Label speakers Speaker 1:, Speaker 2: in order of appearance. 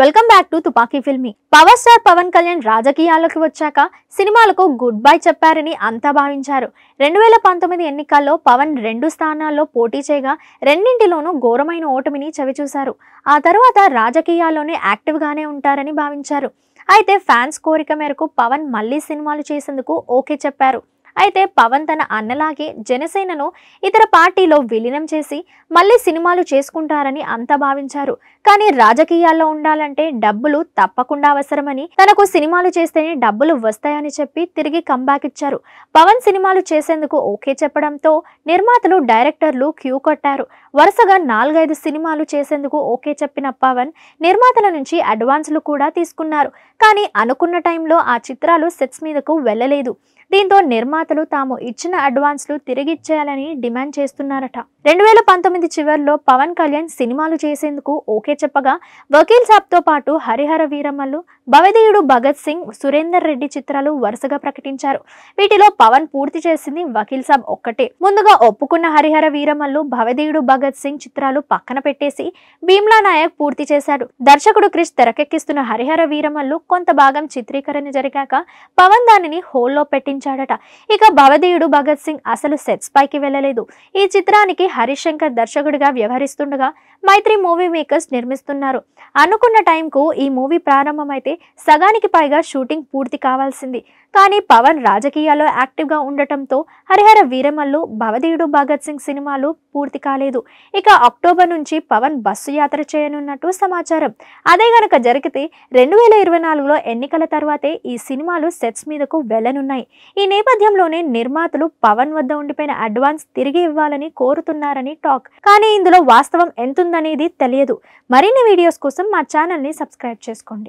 Speaker 1: welcome back to Tupaki filmy power star Pawan Kalyan రాజకీయాల్లోకి వచ్చాక సినిమాలకు గుడ్ బై చెప్పారని అంతా భావించారు రెండు వేల పంతొమ్మిది ఎన్నికల్లో పవన్ రెండు స్థానాల్లో పోటీ చేయగా రెండింటిలోనూ ఘోరమైన ఓటమిని చవిచూశారు ఆ తర్వాత రాజకీయాల్లోనే యాక్టివ్గానే ఉంటారని భావించారు అయితే ఫ్యాన్స్ కోరిక మేరకు పవన్ మళ్ళీ సినిమాలు చేసేందుకు ఓకే చెప్పారు అయితే పవన్ తన అన్నలాగే జనసేనను ఇతర పార్టీలో విలీనం చేసి మళ్ళీ సినిమాలు చేసుకుంటారని అంతా భావించారు కానీ రాజకీయాల్లో ఉండాలంటే డబ్బులు తప్పకుండా అవసరమని తనకు సినిమాలు చేస్తేనే డబ్బులు వస్తాయని చెప్పి తిరిగి కంబ్యాక్ ఇచ్చారు పవన్ సినిమాలు చేసేందుకు ఓకే చెప్పడంతో నిర్మాతలు డైరెక్టర్లు క్యూ కొట్టారు వరుసగా నాలుగైదు సినిమాలు చేసేందుకు ఓకే చెప్పిన పవన్ నిర్మాతల నుంచి అడ్వాన్స్లు కూడా తీసుకున్నారు కానీ అనుకున్న టైంలో ఆ చిత్రాలు సెట్స్ మీదకు వెళ్ళలేదు దీంతో నిర్మాత నిర్మాతలు తాము ఇచ్చిన అడ్వాన్స్లు తిరిగిచ్చేయాలని డిమాండ్ చేస్తున్నారట రెండు వేల పంతొమ్మిది చివరిలో పవన్ కళ్యాణ్ సినిమాలు చేసేందుకు ఓకే చెప్పగా వకీల్ సాబ్తో పాటు హరిహర వీరమల్లు భవదీయుడు భగత్ సింగ్ సురేందర్ రెడ్డి చిత్రాలు వరుసగా ప్రకటించారు వీటిలో పవన్ పూర్తి చేసింది వకీల్ సాబ్ ఒక్కటే ముందుగా ఒప్పుకున్న హరిహర వీరమల్లు భవదీయుడు భగత్ సింగ్ చిత్రాలు పక్కన పెట్టేసి భీమ్లా నాయక్ పూర్తి చేశాడు దర్శకుడు క్రిష్ తెరకెక్కిస్తున్న హరిహర వీరమల్లు కొంత భాగం చిత్రీకరణ జరిగాక పవన్ దానిని హోల్లో పెట్టించాడట ఇక భవదీయుడు భగత్ సింగ్ అసలు సెట్స్ పైకి వెళ్ళలేదు ఈ చిత్రానికి హరిశంకర్ దర్శకుడిగా వ్యవహరిస్తుండగా మైత్రి మూవీ మేకర్స్ నిర్మిస్తున్నారు అనుకున్న టైంకు ఈ మూవీ ప్రారంభమైతే సగానికి పైగా షూటింగ్ పూర్తి కావాల్సింది కానీ పవన్ రాజకీయాల్లో యాక్టివ్గా ఉండటంతో హరిహర వీరమల్లు భవదీయుడు భగత్ సింగ్ సినిమాలు పూర్తి కాలేదు ఇక అక్టోబర్ నుంచి పవన్ బస్సు యాత్ర చేయనున్నట్టు సమాచారం అదే గనక జరిగితే రెండు వేల ఇరవై నాలుగులో ఎన్నికల తర్వాతే ఈ సినిమాలు సెట్స్ మీదకు వెళ్లనున్నాయి ఈ నేపథ్యంలో సమయంలోనే నిర్మాతలు పవన్ వద్ద ఉండిపోయిన అడ్వాన్స్ తిరిగి ఇవ్వాలని కోరుతున్నారని టాక్ కానీ ఇందులో వాస్తవం ఎంతుందనేది తెలియదు మరిన్ని వీడియోస్ కోసం మా ఛానల్ని సబ్స్క్రైబ్ చేసుకోండి